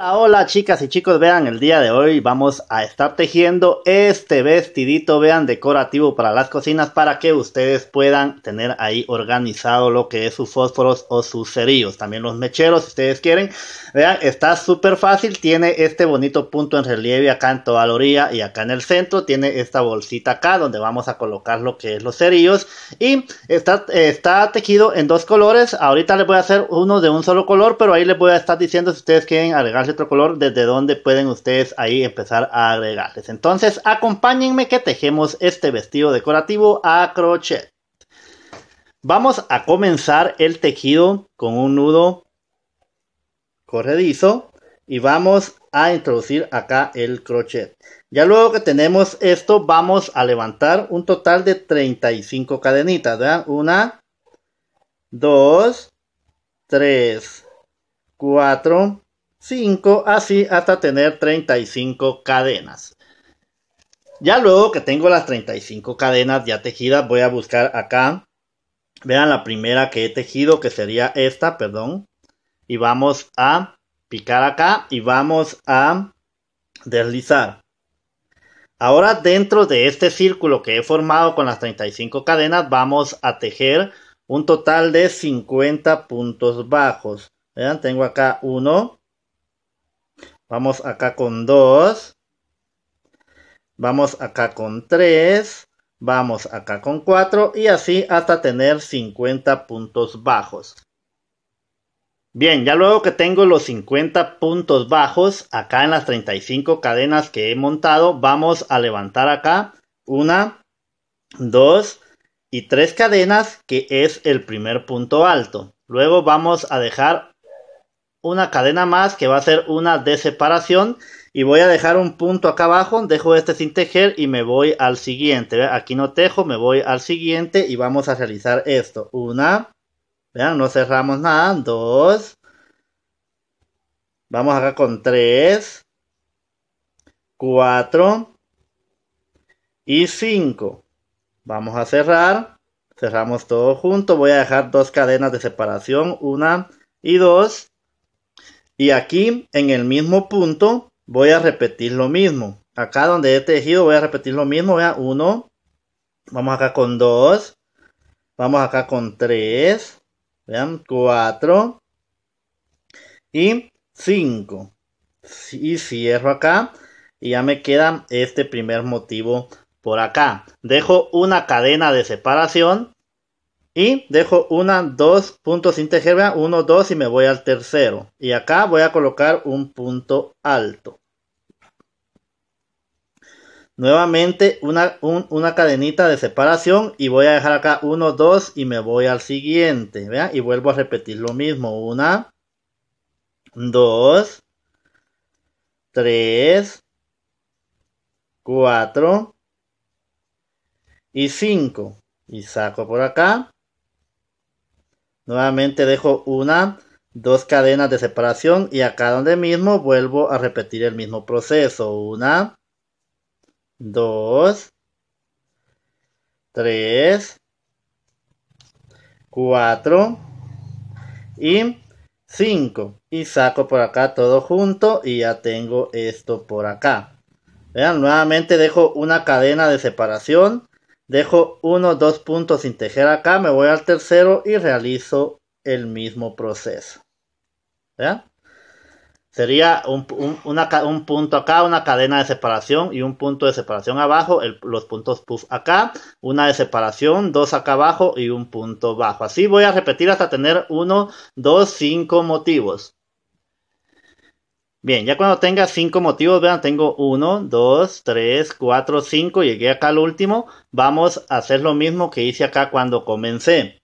Ah, hola chicas y chicos, vean, el día de hoy vamos a estar tejiendo este vestidito, vean, decorativo para las cocinas para que ustedes puedan tener ahí organizado lo que es sus fósforos o sus cerillos, también los mecheros si ustedes quieren, vean, está súper fácil, tiene este bonito punto en relieve acá en toda la orilla y acá en el centro, tiene esta bolsita acá donde vamos a colocar lo que es los cerillos y está, está tejido en dos colores, ahorita les voy a hacer uno de un solo color, pero ahí les voy a estar diciendo si ustedes quieren agregar otro color, desde donde pueden ustedes ahí empezar a agregarles. Entonces, acompáñenme que tejemos este vestido decorativo a crochet. Vamos a comenzar el tejido con un nudo corredizo y vamos a introducir acá el crochet. Ya luego que tenemos esto, vamos a levantar un total de 35 cadenitas. Una, dos, tres, cuatro, 5, así hasta tener 35 cadenas. Ya luego que tengo las 35 cadenas ya tejidas, voy a buscar acá. Vean la primera que he tejido, que sería esta, perdón. Y vamos a picar acá y vamos a deslizar. Ahora dentro de este círculo que he formado con las 35 cadenas, vamos a tejer un total de 50 puntos bajos. Vean, tengo acá 1, Vamos acá con 2. Vamos acá con 3. Vamos acá con 4 y así hasta tener 50 puntos bajos. Bien, ya luego que tengo los 50 puntos bajos acá en las 35 cadenas que he montado, vamos a levantar acá una, 2 y tres cadenas que es el primer punto alto. Luego vamos a dejar una cadena más que va a ser una de separación y voy a dejar un punto acá abajo, dejo este sin tejer y me voy al siguiente, aquí no tejo, me voy al siguiente y vamos a realizar esto, una, vean, no cerramos nada, dos, vamos acá con tres, cuatro y cinco, vamos a cerrar, cerramos todo junto, voy a dejar dos cadenas de separación, una y dos, y aquí en el mismo punto voy a repetir lo mismo. Acá donde he tejido voy a repetir lo mismo. Vean uno, Vamos acá con 2. Vamos acá con 3. Vean, 4. Y 5. Y cierro acá. Y ya me queda este primer motivo por acá. Dejo una cadena de separación y dejo una, dos puntos intergerbia, uno, dos y me voy al tercero. Y acá voy a colocar un punto alto. Nuevamente una, una cadenita de separación y voy a dejar acá 1, dos y me voy al siguiente. ¿vea? Y vuelvo a repetir lo mismo. Una, dos, tres, cuatro y cinco. Y saco por acá Nuevamente dejo una, dos cadenas de separación y acá donde mismo vuelvo a repetir el mismo proceso. Una, dos, tres, cuatro y cinco. y saco por acá todo junto y ya tengo esto por acá vean nuevamente dejo una cadena de separación Dejo uno, dos puntos sin tejer acá, me voy al tercero y realizo el mismo proceso. Sería un, punto acá, una cadena de separación y un punto de separación abajo, los puntos puff acá, una de separación, dos acá abajo y un punto bajo. Así voy a repetir hasta tener uno, dos, cinco motivos. Bien, ya cuando tenga cinco motivos, vean, tengo uno, dos, tres, cuatro, cinco, llegué acá al último. Vamos a hacer lo mismo que hice acá cuando comencé.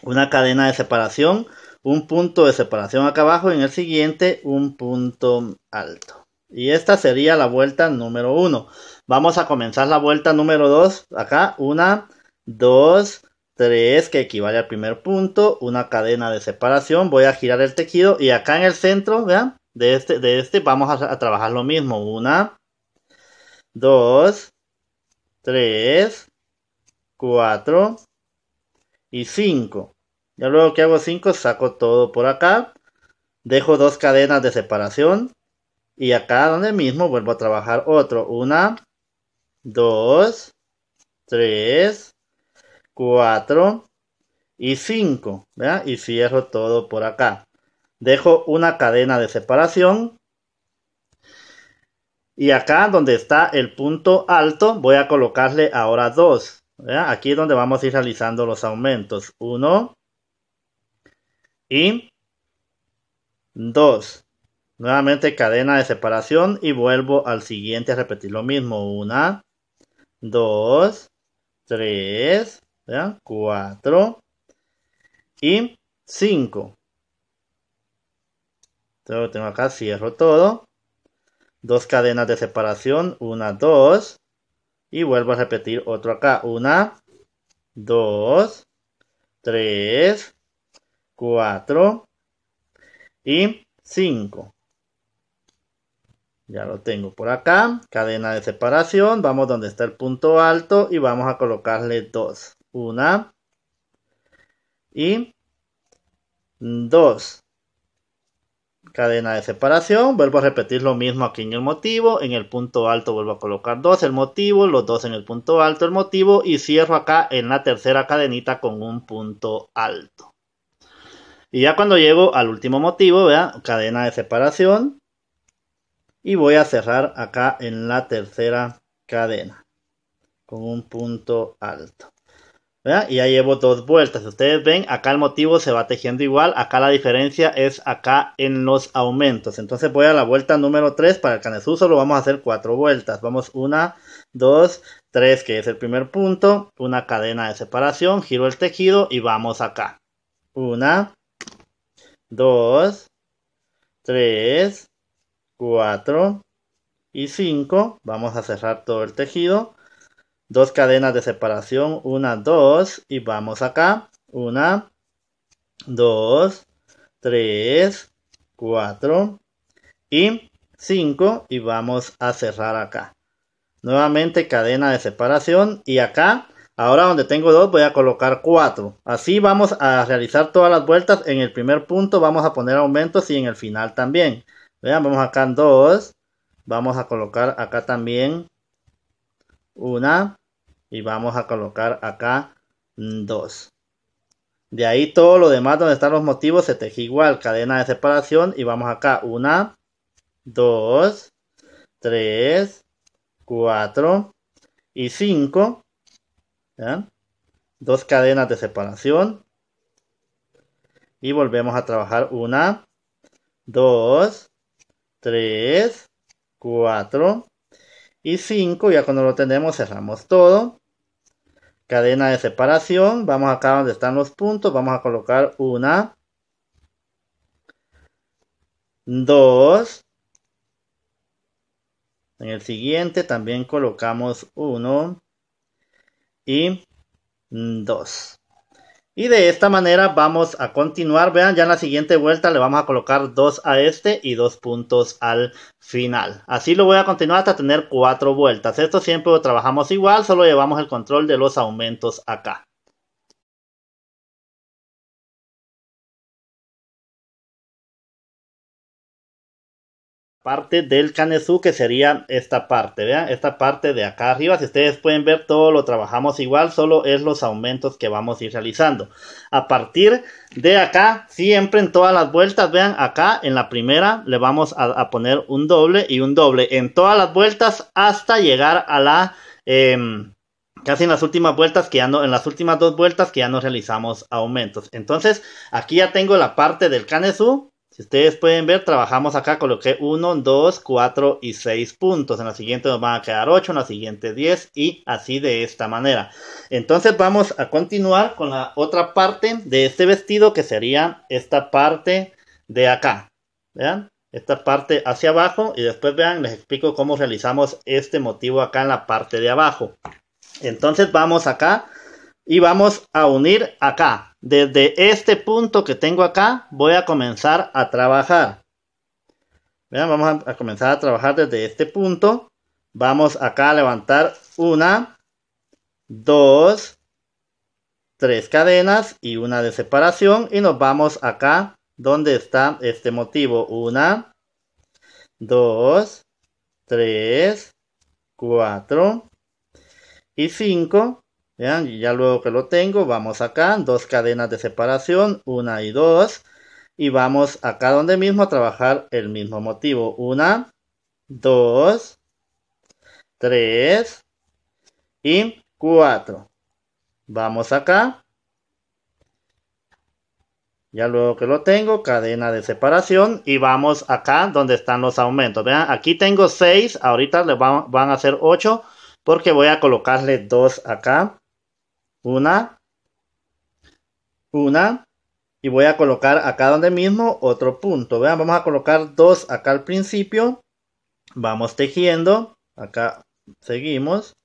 Una cadena de separación, un punto de separación acá abajo y en el siguiente un punto alto. Y esta sería la vuelta número uno. Vamos a comenzar la vuelta número dos. Acá, una, dos, tres, que equivale al primer punto, una cadena de separación, voy a girar el tejido y acá en el centro, vean, este, de este, vamos a, trabajar lo mismo. Una, dos, tres, cuatro y cinco. Ya luego que hago cinco, saco todo por acá. Dejo dos cadenas de separación. Y acá donde mismo vuelvo a trabajar otro. Una, dos, tres, cuatro y cinco. Y cierro todo por acá dejo una cadena de separación y acá donde está el punto alto voy a colocarle ahora dos. aquí es donde vamos a ir realizando los aumentos Uno y dos. nuevamente cadena de separación y vuelvo al siguiente a repetir lo mismo una dos, tres, cuatro y cinco. Entonces lo tengo acá, cierro todo. Dos cadenas de separación, una, dos. Y vuelvo a repetir otro acá, una, dos, tres, cuatro y cinco. Ya lo tengo por acá. Cadena de separación. Vamos donde está el punto alto y vamos a colocarle dos. Una. Y dos cadena de separación, vuelvo a repetir lo mismo aquí en el motivo, en el punto alto vuelvo a colocar dos el motivo, los dos en el punto alto el motivo y cierro acá en la tercera cadenita con un punto alto. Y ya cuando llego al último motivo, vea, cadena de separación y voy a cerrar acá en la tercera cadena con un punto alto. Y ya llevo dos vueltas. Ustedes ven, acá el motivo se va tejiendo igual. Acá la diferencia es acá en los aumentos. Entonces voy a la vuelta número 3. Para el canesú solo vamos a hacer cuatro vueltas. Vamos una, 2, tres, que es el primer punto. Una cadena de separación. Giro el tejido y vamos acá. Una, dos, tres, cuatro y cinco. Vamos a cerrar todo el tejido dos cadenas de separación, una, dos, y vamos acá, una, dos, tres, cuatro y cinco, y vamos a cerrar acá. Nuevamente cadena de separación y acá, ahora donde tengo dos voy a colocar cuatro. Así vamos a realizar todas las vueltas, en el primer punto vamos a poner aumentos y en el final también. Vean, vamos acá en dos, vamos a colocar acá también una y vamos a colocar acá dos. De ahí todo lo demás donde están los motivos se teje igual, cadena de separación y vamos acá una, dos, tres, cuatro y cinco. Dos cadenas de separación. Y volvemos a trabajar una, dos, tres, cuatro y 5. Ya cuando lo tenemos cerramos todo. Cadena de separación. Vamos acá donde están los puntos. Vamos a colocar una. dos En el siguiente también colocamos uno y 2. Y de esta manera vamos a continuar. Vean, ya en la siguiente vuelta le vamos a colocar dos a este y dos puntos al final. Así lo voy a continuar hasta tener cuatro vueltas. Esto siempre lo trabajamos igual, solo llevamos el control de los aumentos acá. parte del canesú que sería esta parte, vean, esta parte de acá arriba, si ustedes pueden ver todo lo trabajamos igual, solo es los aumentos que vamos a ir realizando. A partir de acá, siempre en todas las vueltas, vean, acá en la primera le vamos a, poner un doble y un doble en todas las vueltas hasta llegar a la... Em, casi en las últimas vueltas que ya no, en las últimas dos vueltas que ya no realizamos aumentos. Entonces, aquí ya tengo la parte del canesú ustedes pueden ver, trabajamos acá, coloqué 1, 2, 4 y 6 puntos. En la siguiente nos van a quedar 8, en la siguiente 10 y así de esta manera. Entonces vamos a continuar con la otra parte de este vestido que sería esta parte de acá. ¿Vean? Esta parte hacia abajo y después vean, les explico cómo realizamos este motivo acá en la parte de abajo. Entonces vamos acá y vamos a unir acá. Desde este punto que tengo acá voy a comenzar a trabajar. Vean, vamos a, comenzar a trabajar desde este punto. Vamos acá a levantar una, dos, tres cadenas y una de separación y nos vamos acá donde está este motivo. Una, dos, tres, cuatro y cinco ¿Vean? ya luego que lo tengo, vamos acá, dos cadenas de separación, una y dos. Y vamos acá donde mismo a trabajar el mismo motivo. Una, dos, tres y cuatro. Vamos acá. Ya luego que lo tengo, cadena de separación. Y vamos acá donde están los aumentos. Vean, aquí tengo seis, ahorita le van, van a hacer ocho porque voy a colocarle dos acá una, una, y voy a colocar acá donde mismo otro punto. Vean, vamos a colocar dos acá al principio. Vamos tejiendo. Acá seguimos.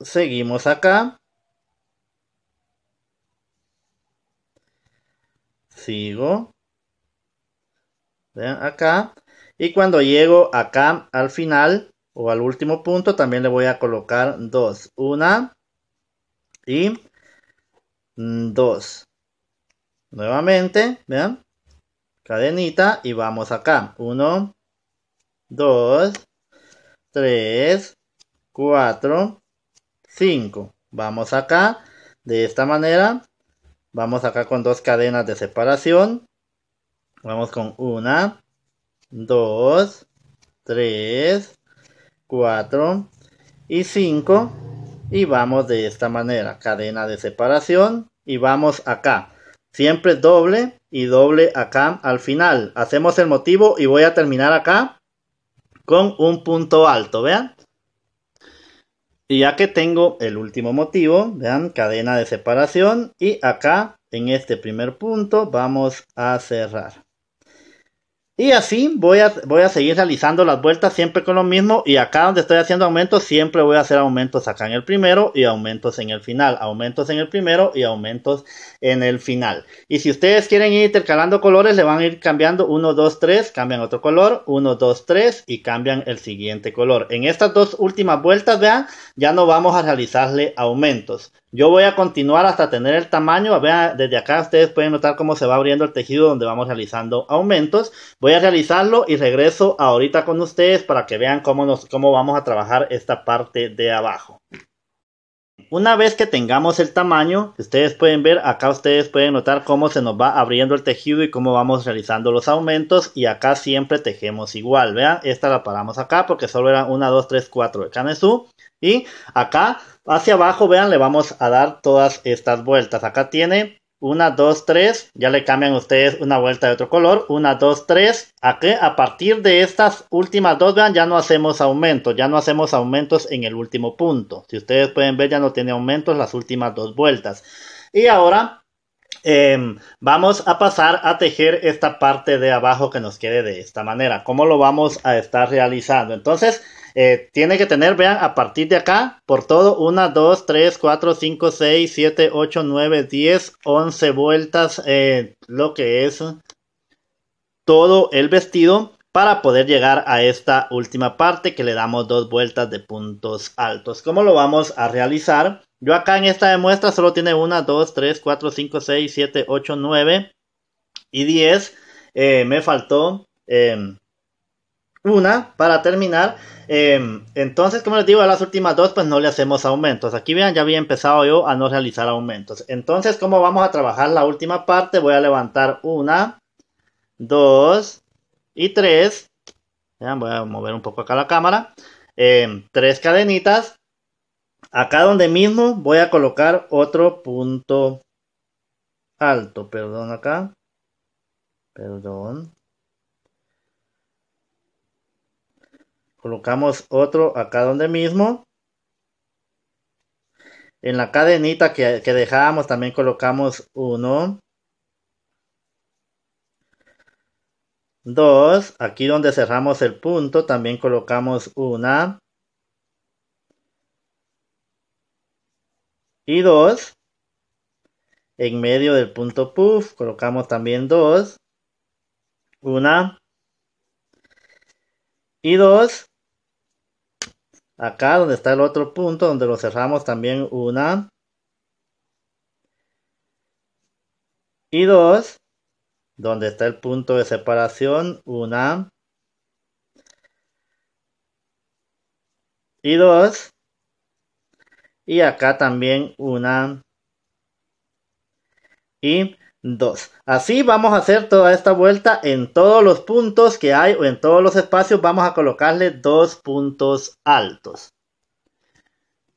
Seguimos acá. Sigo. Vean acá. Y cuando llego acá al final, o al último punto también le voy a colocar dos. Una y mm, dos. Nuevamente, vean, cadenita y vamos acá. Uno, dos, tres, cuatro, cinco. Vamos acá. De esta manera, vamos acá con dos cadenas de separación. Vamos con una, dos, tres, 4 y 5 y vamos de esta manera, cadena de separación y vamos acá. Siempre doble y doble acá al final. Hacemos el motivo y voy a terminar acá con un punto alto, vean. Y ya que tengo el último motivo, vean, cadena de separación y acá en este primer punto vamos a cerrar. Y así voy a, voy a seguir realizando las vueltas siempre con lo mismo. Y acá donde estoy haciendo aumentos, siempre voy a hacer aumentos acá en el primero y aumentos en el final. Aumentos en el primero y aumentos en el final. Y si ustedes quieren ir intercalando colores, le van a ir cambiando 1, 2, 3, cambian otro color, 1, 2, 3 y cambian el siguiente color. En estas dos últimas vueltas, vean, ya no vamos a realizarle aumentos. Yo voy a continuar hasta tener el tamaño. Vean, desde acá ustedes pueden notar cómo se va abriendo el tejido donde vamos realizando aumentos. Voy a realizarlo y regreso ahorita con ustedes para que vean cómo, cómo vamos a trabajar esta parte de abajo. Una vez que tengamos el tamaño, ustedes pueden ver, acá ustedes pueden notar cómo se nos va abriendo el tejido y cómo vamos realizando los aumentos y acá siempre tejemos igual, vean, esta la paramos acá porque solo era 1, 2, 3, 4 de canesú y acá hacia abajo, vean, le vamos a dar todas estas vueltas. Acá tiene una, dos, tres. Ya le cambian ustedes una vuelta de otro color. Una, dos, tres. Aquí, a partir de estas últimas dos, vean, ya no hacemos aumentos. Ya no hacemos aumentos en el último punto. Si ustedes pueden ver, ya no tiene aumentos las últimas dos vueltas. Y ahora em, vamos a pasar a tejer esta parte de abajo que nos quede de esta manera. ¿Cómo lo vamos a estar realizando? Entonces... Eh, tiene que tener, vean, a partir de acá, por todo, 1, 2, 3, 4, 5, 6, 7, 8, 9, 10, 11 vueltas, eh, lo que es todo el vestido para poder llegar a esta última parte que le damos dos vueltas de puntos altos. ¿Cómo lo vamos a realizar? Yo acá en esta demuestra solo tiene 1, 2, 3, 4, 5, 6, 7, 8, 9 y 10. Eh, me faltó eh, una, para terminar, em, entonces, como les digo, a las últimas dos, pues no le hacemos aumentos. Aquí vean, ya había empezado yo a no realizar aumentos. Entonces, ¿cómo vamos a trabajar la última parte? Voy a levantar una, dos y tres. Vean, voy a mover un poco acá la cámara. Em, tres cadenitas. Acá donde mismo voy a colocar otro punto alto. Perdón acá. Perdón. Colocamos otro acá donde mismo. En la cadenita que, dejábamos también colocamos uno. Dos. Aquí donde cerramos el punto también colocamos una. Y dos. En medio del punto puff colocamos también dos. Una. Y dos acá donde está el otro punto donde lo cerramos también una y dos donde está el punto de separación una y dos y acá también una y 2. Así vamos a hacer toda esta vuelta en todos los puntos que hay o en todos los espacios vamos a colocarle dos puntos altos.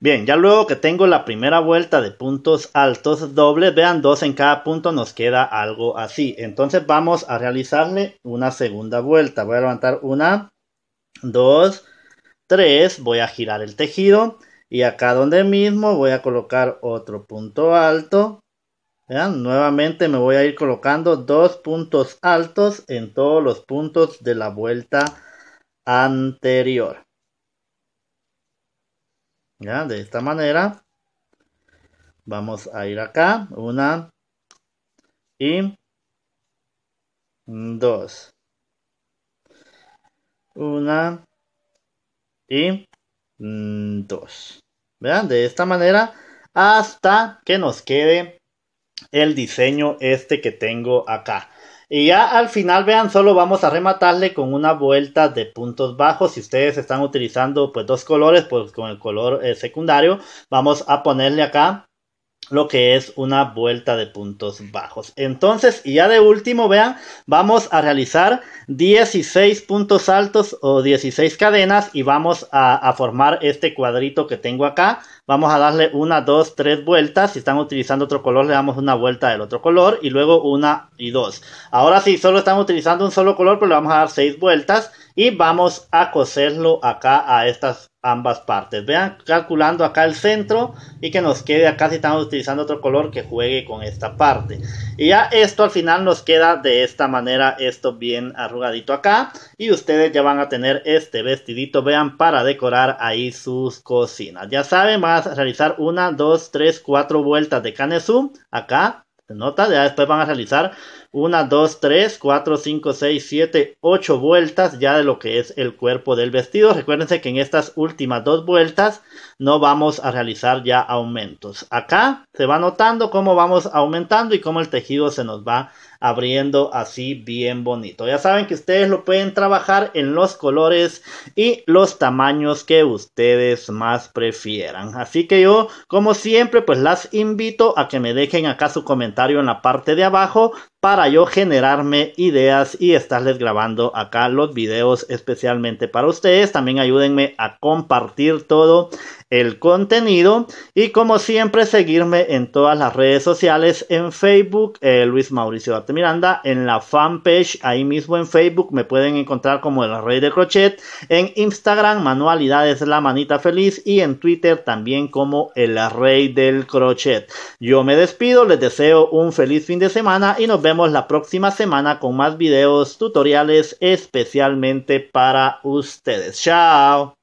Bien, ya luego que tengo la primera vuelta de puntos altos dobles, vean, dos en cada punto nos queda algo así. Entonces vamos a realizarle una segunda vuelta. Voy a levantar una, dos, tres, voy a girar el tejido y acá donde mismo voy a colocar otro punto alto Nuevamente me voy a ir colocando dos puntos altos en todos los puntos de la vuelta anterior. ¿Ya? De esta manera. Vamos a ir acá. Una. Y. Dos. Una. Y. Dos. Vean, de esta manera. Hasta que nos quede el diseño este que tengo acá. Y ya al final, vean, solo vamos a rematarle con una vuelta de puntos bajos. Si ustedes están utilizando pues dos colores, pues con el color eh, secundario, vamos a ponerle acá lo que es una vuelta de puntos bajos. Entonces, y ya de último, vean, vamos a realizar 16 puntos altos o 16 cadenas y vamos a formar este cuadrito que tengo acá vamos a darle una, dos, tres vueltas. Si están utilizando otro color, le damos una vuelta del otro color y luego una y dos. Ahora sí, solo están utilizando un solo color, pues le vamos a dar seis vueltas y vamos a coserlo acá a estas ambas partes. Vean, calculando acá el centro y que nos quede acá si estamos utilizando otro color que juegue con esta parte. Y ya esto al final nos queda de esta manera, esto bien arrugadito acá. Y ustedes ya van a tener este vestidito, vean, para decorar ahí sus cocinas. Ya saben, van a realizar 1, 2, 3, 4 vueltas de kanesu, acá se nota, ya después van a realizar una, dos, tres, cuatro, cinco, seis, siete, ocho vueltas ya de lo que es el cuerpo del vestido. Recuérdense que en estas últimas dos vueltas no vamos a realizar ya aumentos. Acá se va notando cómo vamos aumentando y cómo el tejido se nos va abriendo así bien bonito. Ya saben que ustedes lo pueden trabajar en los colores y los tamaños que ustedes más prefieran. Así que yo, como siempre, pues las invito a que me dejen acá su comentario en la parte de abajo para yo generarme ideas y estarles grabando acá los videos especialmente para ustedes. También ayúdenme a compartir todo el contenido y como siempre seguirme en todas las redes sociales en Facebook eh, Luis Mauricio Arte Miranda en la fanpage ahí mismo en Facebook me pueden encontrar como el rey del crochet en Instagram manualidades la manita feliz y en Twitter también como el rey del crochet yo me despido les deseo un feliz fin de semana y nos vemos la próxima semana con más videos tutoriales especialmente para ustedes chao